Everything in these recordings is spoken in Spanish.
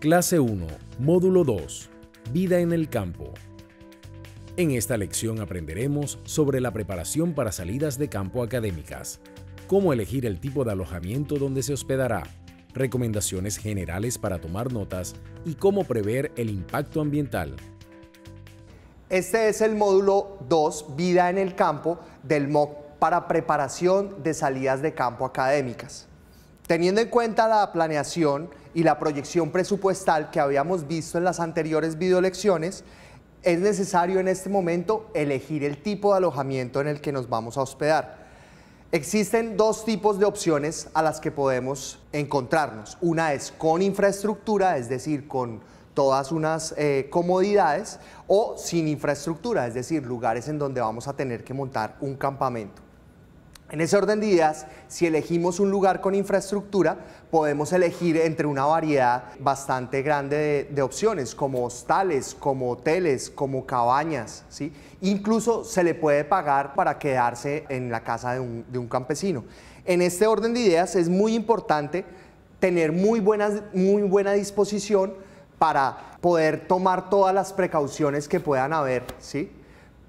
Clase 1, Módulo 2, Vida en el campo. En esta lección aprenderemos sobre la preparación para salidas de campo académicas, cómo elegir el tipo de alojamiento donde se hospedará, recomendaciones generales para tomar notas y cómo prever el impacto ambiental. Este es el módulo 2, Vida en el campo, del MOOC para preparación de salidas de campo académicas. Teniendo en cuenta la planeación y la proyección presupuestal que habíamos visto en las anteriores videolecciones, es necesario en este momento elegir el tipo de alojamiento en el que nos vamos a hospedar. Existen dos tipos de opciones a las que podemos encontrarnos. Una es con infraestructura, es decir, con todas unas eh, comodidades, o sin infraestructura, es decir, lugares en donde vamos a tener que montar un campamento. En ese orden de ideas, si elegimos un lugar con infraestructura, podemos elegir entre una variedad bastante grande de, opciones, como hostales, como hoteles, como cabañas. ¿sí? Incluso se le puede pagar para quedarse en la casa de un, campesino. En este orden de ideas es muy importante tener muy, muy buena disposición para poder tomar todas las precauciones que puedan haber, ¿sí?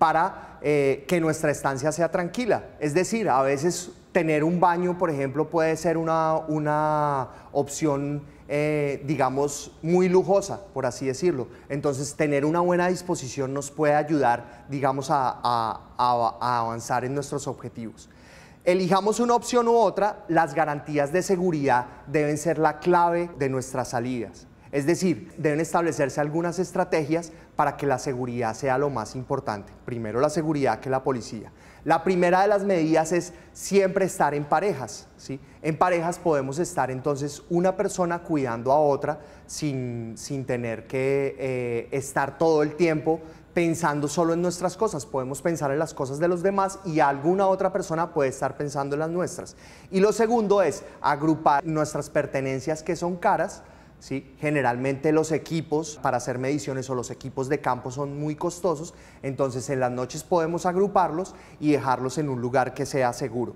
para eh, que nuestra estancia sea tranquila. Es decir, a veces tener un baño, por ejemplo, puede ser una, opción, eh, digamos, muy lujosa, por así decirlo. Entonces, tener una buena disposición nos puede ayudar, digamos, a avanzar en nuestros objetivos. Elijamos una opción u otra, las garantías de seguridad deben ser la clave de nuestras salidas. Es decir, deben establecerse algunas estrategias para que la seguridad sea lo más importante. Primero la seguridad que la policía. La primera de las medidas es siempre estar en parejas. ¿sí? En parejas podemos estar entonces una persona cuidando a otra sin, tener que eh, estar todo el tiempo pensando solo en nuestras cosas, podemos pensar en las cosas de los demás y alguna otra persona puede estar pensando en las nuestras. Y lo segundo es agrupar nuestras pertenencias que son caras ¿sí? Generalmente los equipos para hacer mediciones o los equipos de campo son muy costosos, entonces en las noches podemos agruparlos y dejarlos en un lugar que sea seguro.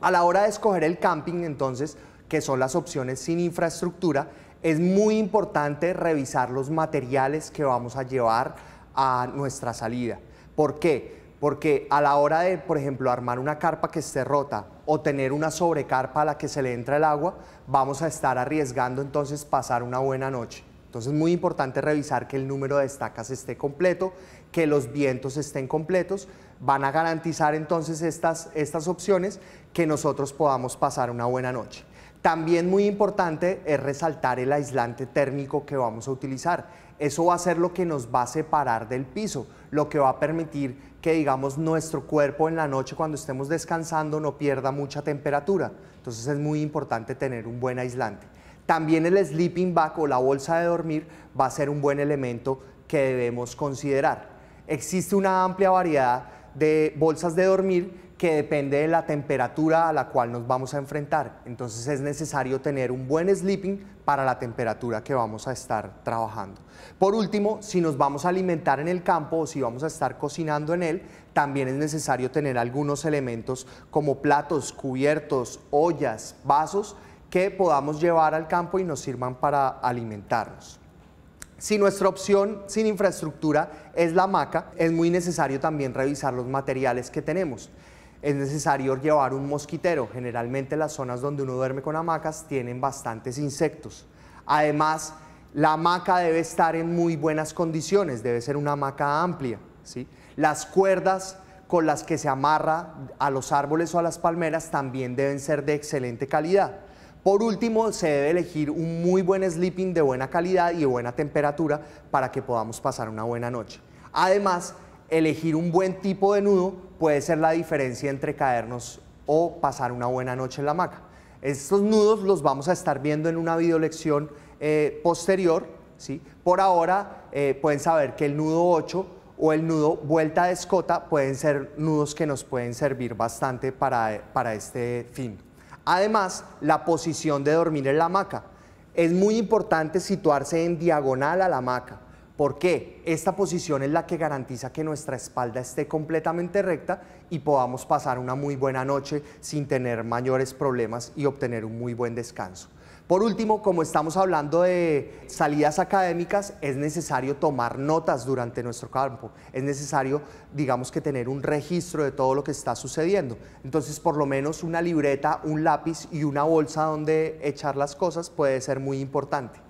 A la hora de escoger el camping, entonces, que son las opciones sin infraestructura, es muy importante revisar los materiales que vamos a llevar a nuestra salida. ¿Por qué? Porque a la hora de, por ejemplo, armar una carpa que esté rota o tener una sobrecarpa a la que se le entra el agua, vamos a estar arriesgando entonces pasar una buena noche. Entonces es muy importante revisar que el número de estacas esté completo, que los vientos estén completos. Van a garantizar entonces estas, estas opciones que nosotros podamos pasar una buena noche. También muy importante es resaltar el aislante térmico que vamos a utilizar. Eso va a ser lo que nos va a separar del piso, lo que va a permitir que digamos nuestro cuerpo en la noche cuando estemos descansando no pierda mucha temperatura. Entonces es muy importante tener un buen aislante. También el sleeping bag o la bolsa de dormir va a ser un buen elemento que debemos considerar. Existe una amplia variedad de bolsas de dormir que depende de la temperatura a la cual nos vamos a enfrentar. Entonces es necesario tener un buen sleeping para la temperatura que vamos a estar trabajando. Por último, si nos vamos a alimentar en el campo o si vamos a estar cocinando en él, también es necesario tener algunos elementos como platos, cubiertos, ollas, vasos que podamos llevar al campo y nos sirvan para alimentarnos. Si nuestra opción sin infraestructura es la hamaca, es muy necesario también revisar los materiales que tenemos es necesario llevar un mosquitero. Generalmente las zonas donde uno duerme con hamacas tienen bastantes insectos. Además, la hamaca debe estar en muy buenas condiciones, debe ser una hamaca amplia. ¿sí? Las cuerdas con las que se amarra a los árboles o a las palmeras también deben ser de excelente calidad. Por último, se debe elegir un muy buen sleeping de buena calidad y de buena temperatura para que podamos pasar una buena noche. Además, elegir un buen tipo de nudo puede ser la diferencia entre caernos o pasar una buena noche en la hamaca. Estos nudos los vamos a estar viendo en una videolección eh, posterior. ¿sí? Por ahora eh, pueden saber que el nudo 8 o el nudo vuelta de escota pueden ser nudos que nos pueden servir bastante para, eh, para este fin. Además, la posición de dormir en la hamaca. Es muy importante situarse en diagonal a la hamaca. ¿Por qué? Esta posición es la que garantiza que nuestra espalda esté completamente recta y podamos pasar una muy buena noche sin tener mayores problemas y obtener un muy buen descanso. Por último, como estamos hablando de salidas académicas, es necesario tomar notas durante nuestro campo, es necesario, digamos que tener un registro de todo lo que está sucediendo. Entonces, por lo menos una libreta, un lápiz y una bolsa donde echar las cosas puede ser muy importante.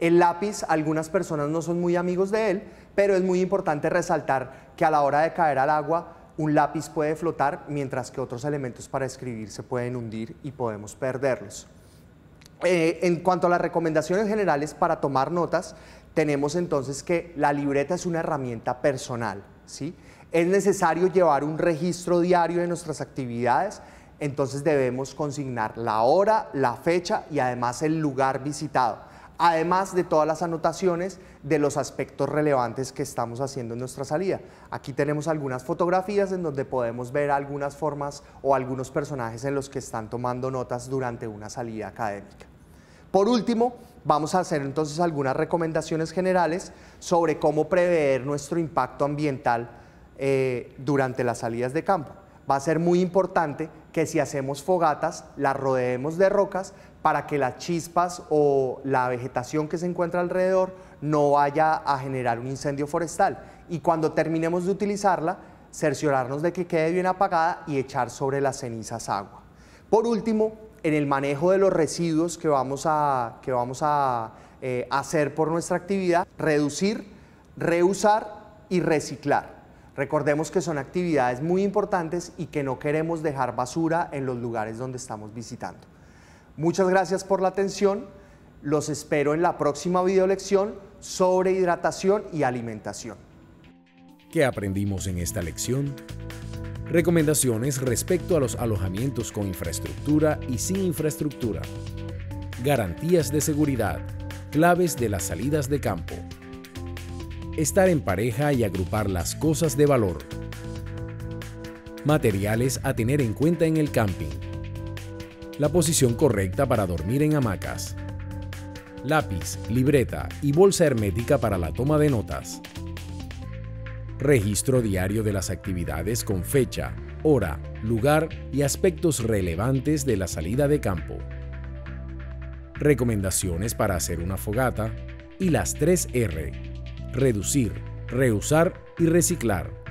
El lápiz, algunas personas no son muy amigos de él, pero es muy importante resaltar que a la hora de caer al agua, un lápiz puede flotar, mientras que otros elementos para escribir se pueden hundir y podemos perderlos. Eh, en cuanto a las recomendaciones generales para tomar notas, tenemos entonces que la libreta es una herramienta personal. ¿sí? Es necesario llevar un registro diario de nuestras actividades, entonces debemos consignar la hora, la fecha y además el lugar visitado además de todas las anotaciones de los aspectos relevantes que estamos haciendo en nuestra salida. Aquí tenemos algunas fotografías en donde podemos ver algunas formas o algunos personajes en los que están tomando notas durante una salida académica. Por último, vamos a hacer entonces algunas recomendaciones generales sobre cómo prever nuestro impacto ambiental eh, durante las salidas de campo. Va a ser muy importante que si hacemos fogatas, las rodeemos de rocas para que las chispas o la vegetación que se encuentra alrededor no vaya a generar un incendio forestal. Y cuando terminemos de utilizarla, cerciorarnos de que quede bien apagada y echar sobre las cenizas agua. Por último, en el manejo de los residuos que vamos a, que vamos a eh, hacer por nuestra actividad, reducir, reusar y reciclar. Recordemos que son actividades muy importantes y que no queremos dejar basura en los lugares donde estamos visitando. Muchas gracias por la atención. Los espero en la próxima videolección sobre hidratación y alimentación. ¿Qué aprendimos en esta lección? Recomendaciones respecto a los alojamientos con infraestructura y sin infraestructura. Garantías de seguridad. Claves de las salidas de campo estar en pareja y agrupar las cosas de valor. Materiales a tener en cuenta en el camping. La posición correcta para dormir en hamacas. Lápiz, libreta y bolsa hermética para la toma de notas. Registro diario de las actividades con fecha, hora, lugar y aspectos relevantes de la salida de campo. Recomendaciones para hacer una fogata y las 3R, reducir, reusar y reciclar.